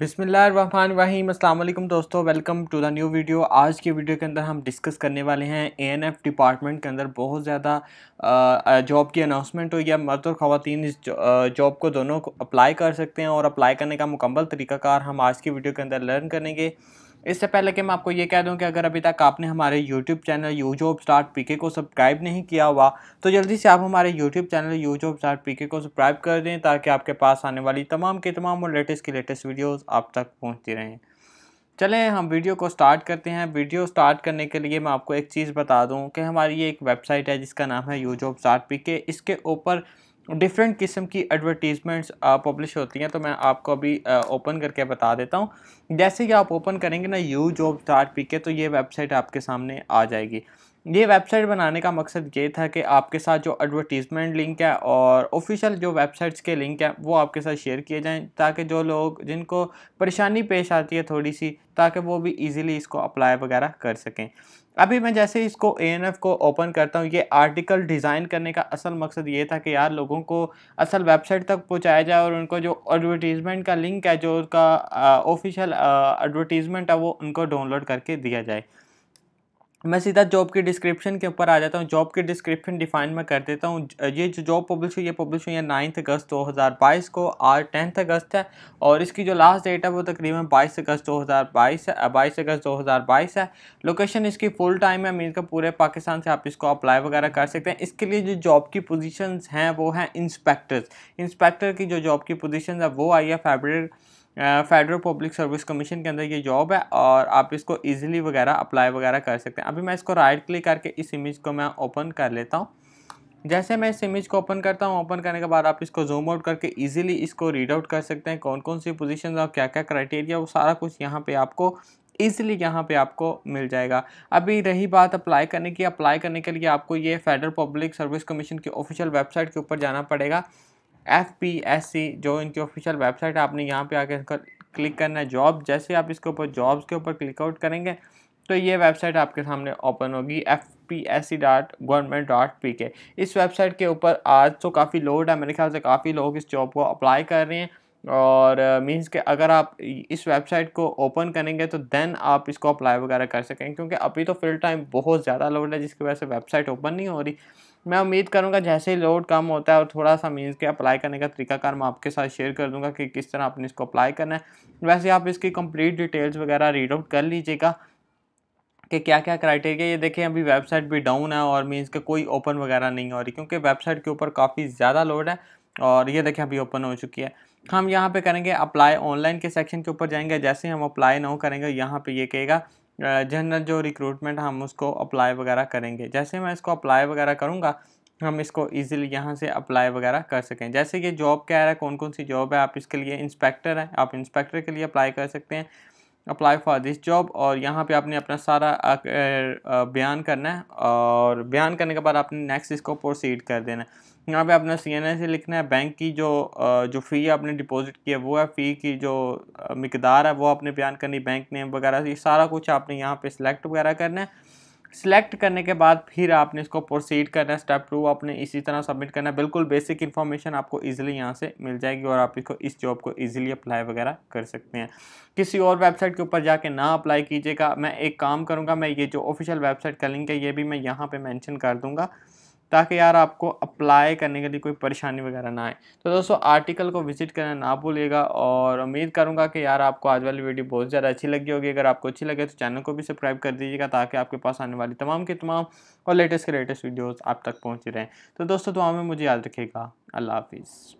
बिसमीम अल्लाम दोस्तों welcome to the new video आज की वीडियो के अंदर हम डिस्कस करने वाले हैं एएनएफ डिपार्टमेंट के अंदर बहुत ज़्यादा जॉब की अनाउंसमेंट हुई है मर्द और ख़वान इस जॉब को दोनों को अप्लाई कर सकते हैं और अप्लाई करने का मुकम्मल तरीकाकार हम आज की वीडियो के अंदर लर्न करेंगे इससे पहले कि मैं आपको ये कह दूं कि अगर अभी तक आपने हमारे YouTube channel you job job start PK को सब्सक्राइब नहीं किया हुआ तो जल्दी से आप हमारे YouTube channel you job start PK को सब्सक्राइब कर दें ताकि आपके पास आने वाली तमाम के तमाम और लेटेस्ट की लेटेस्ट वीडियोज़ आप तक पहुँचती रहें चलें हम वीडियो को स्टार्ट करते हैं वीडियो स्टार्ट करने के लिए मैं आपको एक चीज़ बता दूँ कि हमारी ये एक वेबसाइट है जिसका नाम है यू जॉब स्टार्ट पी के इसके ऊपर डिफरेंट किस्म की एडवर्टीज़मेंट्स पब्लिश होती हैं तो मैं आपको अभी ओपन करके बता देता हूँ जैसे कि आप ओपन करेंगे ना यू जॉब स्टार पी के तो ये वेबसाइट आपके सामने आ जाएगी ये वेबसाइट बनाने का मकसद ये था कि आपके साथ जो एडवर्टीज़मेंट लिंक है और ऑफिशियल जो वेबसाइट्स के लिंक हैं वो आपके साथ शेयर किए जाएं ताकि जो लोग जिनको परेशानी पेश आती है थोड़ी सी ताकि वो भी इजीली इसको अप्लाई वगैरह कर सकें अभी मैं जैसे इसको ए को ओपन करता हूँ ये आर्टिकल डिज़ाइन करने का असल मकसद ये था कि यार लोगों को असल वेबसाइट तक पहुँचाया जाए और उनको जो एडवर्टीज़मेंट का लिंक है जो उसका ऑफिशियल एडवर्टीज़मेंट है वो उनको डाउनलोड करके दिया जाए मैं सीधा जॉब के डिस्क्रिप्शन के ऊपर आ जाता हूँ जॉब के डिस्क्रिप्शन डिफाइन में कर देता हूँ ये जो जॉब पब्लिश हुई है पब्लिश हुई है नाइन्थ अगस्त 2022 को आज टेंथ अगस्त है और इसकी जो लास्ट डेट है वो तकरीबन 22 अगस्त 2022 है बाईस अगस्त 2022 है लोकेशन इसकी फुल टाइम है मीन का पूरे पाकिस्तान से आप इसको अप्लाई वगैरह कर सकते हैं इसके लिए जो जॉब की पोजिशन हैं वो हैं इंस्पेक्टर्स इंस्पेक्टर की जो जॉब की पोजिशन है वो आई है फेबर फेडरल पब्लिक सर्विस कमीशन के अंदर ये जॉब है और आप इसको ईजिली वगैरह अप्लाई वगैरह कर सकते हैं अभी मैं इसको राइट क्लिक करके इस इमेज को मैं ओपन कर लेता हूँ जैसे मैं इस इमेज को ओपन करता हूँ ओपन करने के बाद आप इसको जूम आउट करके ईजिली इसको रीड आउट कर सकते हैं कौन कौन सी पोजिशन और क्या क्या क्राइटेरिया वो सारा कुछ यहाँ पर आपको ईजिली यहाँ पे आपको मिल जाएगा अभी रही बात अप्लाई करने की अप्लाई करने के लिए आपको ये फेडरल पब्लिक सर्विस कमीशन की ऑफिशियल वेबसाइट के ऊपर जाना पड़ेगा एफ पी एस सी जो इनकी ऑफिशियल वेबसाइट है आपने यहाँ पे आके इसका क्लिक करना है जॉब जैसे आप इसके ऊपर जॉब्स के ऊपर क्लिक आउट करेंगे तो ये वेबसाइट आपके सामने ओपन होगी F P S C dot government dot P K इस वेबसाइट के ऊपर आज तो काफ़ी लोड है मेरे ख्याल से काफ़ी लोग इस जॉब को अप्लाई कर रहे हैं और मीन्स uh, के अगर आप इस वेबसाइट को ओपन करेंगे तो देन आप इसको अप्लाई वगैरह कर सकें क्योंकि अभी तो फिल टाइम बहुत ज़्यादा लोड है जिसकी वजह से वेबसाइट ओपन नहीं हो रही मैं उम्मीद करूंगा जैसे ही लोड कम होता है और थोड़ा सा मीन्स के अप्लाई करने का तरीकाकार मैं आपके साथ शेयर कर दूँगा कि किस तरह आपने इसको अप्लाई करना है वैसे आप इसकी कंप्लीट डिटेल्स वगैरह रीड आउट कर लीजिएगा कि क्या क्या क्राइटेरिया ये देखें अभी वेबसाइट भी डाउन है और मीन्स के कोई ओपन वगैरह नहीं हो रही क्योंकि वेबसाइट के ऊपर काफ़ी ज़्यादा लोड है और ये देखें अभी ओपन हो चुकी है हम यहाँ पे करेंगे अप्लाई ऑनलाइन के सेक्शन के ऊपर जाएंगे जैसे हम अप्लाई नाउ करेंगे यहाँ पे ये यह कहेगा जनरल जो रिक्रूटमेंट हम उसको अप्लाई वगैरह करेंगे जैसे मैं इसको अप्लाई वगैरह करूँगा हम इसको इजीली यहाँ से अप्लाई वगैरह कर सकें जैसे ये जॉब क्या है कौन कौन सी जॉब है आप इसके लिए इंस्पेक्टर हैं आप इंस्पेक्टर के लिए अप्लाई कर सकते हैं अप्लाई फॉर दिस जॉब और यहाँ पे आपने अपना सारा बयान करना है और बयान करने के बाद आपने नेक्स्ट इसको प्रोसीड कर देना है यहाँ पे अपना सी एन ए से लिखना है बैंक की जो जो फ़ी आपने डिपॉजिट है वो है फ़ी की जो मकदार है वो आपने बयान करनी बैंक नेम वगैरह ये सारा कुछ आपने यहाँ पे सिलेक्ट वगैरह करना है सेलेक्ट करने के बाद फिर आपने इसको प्रोसीड करना है स्टेप टू आपने इसी तरह सबमिट करना है बिल्कुल बेसिक इन्फॉर्मेशन आपको इजीली यहाँ से मिल जाएगी और आप इसको इस जॉब को इजीली अप्लाई वगैरह कर सकते हैं किसी और वेबसाइट के ऊपर जाके ना अप्लाई कीजिएगा मैं एक काम करूँगा मैं ये जो ऑफिशियल वेबसाइट का लिंक है ये भी मैं यहाँ पर मैंशन कर दूँगा ताकि यार आपको अप्लाई करने के लिए कोई परेशानी वगैरह ना आए तो दोस्तों आर्टिकल को विजिट करना ना भूलिएगा और उम्मीद करूँगा कि यार आपको आज वाली वीडियो बहुत ज़्यादा अच्छी लगी होगी अगर आपको अच्छी लगे तो चैनल को भी सब्सक्राइब कर दीजिएगा ताकि आपके पास आने वाली तमाम के तमाम और लेटेस्ट के लेटेस्ट वीडियोज़ आप तक पहुँच रहें तो दोस्तों दुआ में मुझे याद रखेगा अल्लाह हाफिज़